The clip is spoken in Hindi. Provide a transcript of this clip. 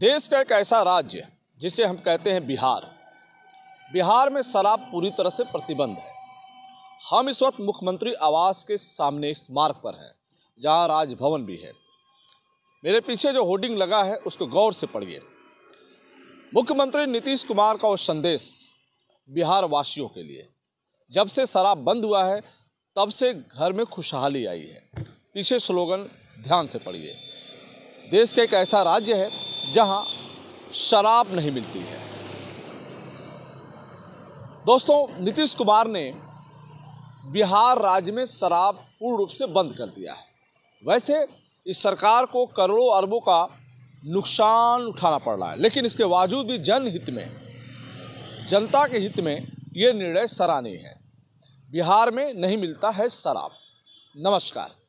देश का एक ऐसा राज्य जिसे हम कहते हैं बिहार बिहार में शराब पूरी तरह से प्रतिबंध है हम इस वक्त मुख्यमंत्री आवास के सामने इस मार्ग पर हैं जहाँ राजभवन भी है मेरे पीछे जो होर्डिंग लगा है उसको गौर से पढ़िए मुख्यमंत्री नीतीश कुमार का वो संदेश बिहार वासियों के लिए जब से शराब बंद हुआ है तब से घर में खुशहाली आई है पीछे स्लोगन ध्यान से पढ़िए देश का एक ऐसा राज्य है जहां शराब नहीं मिलती है दोस्तों नीतीश कुमार ने बिहार राज्य में शराब पूर्ण रूप से बंद कर दिया है वैसे इस सरकार को करोड़ों अरबों का नुकसान उठाना पड़ रहा है लेकिन इसके बावजूद भी जनहित में जनता के हित में ये निर्णय सराहनीय है बिहार में नहीं मिलता है शराब नमस्कार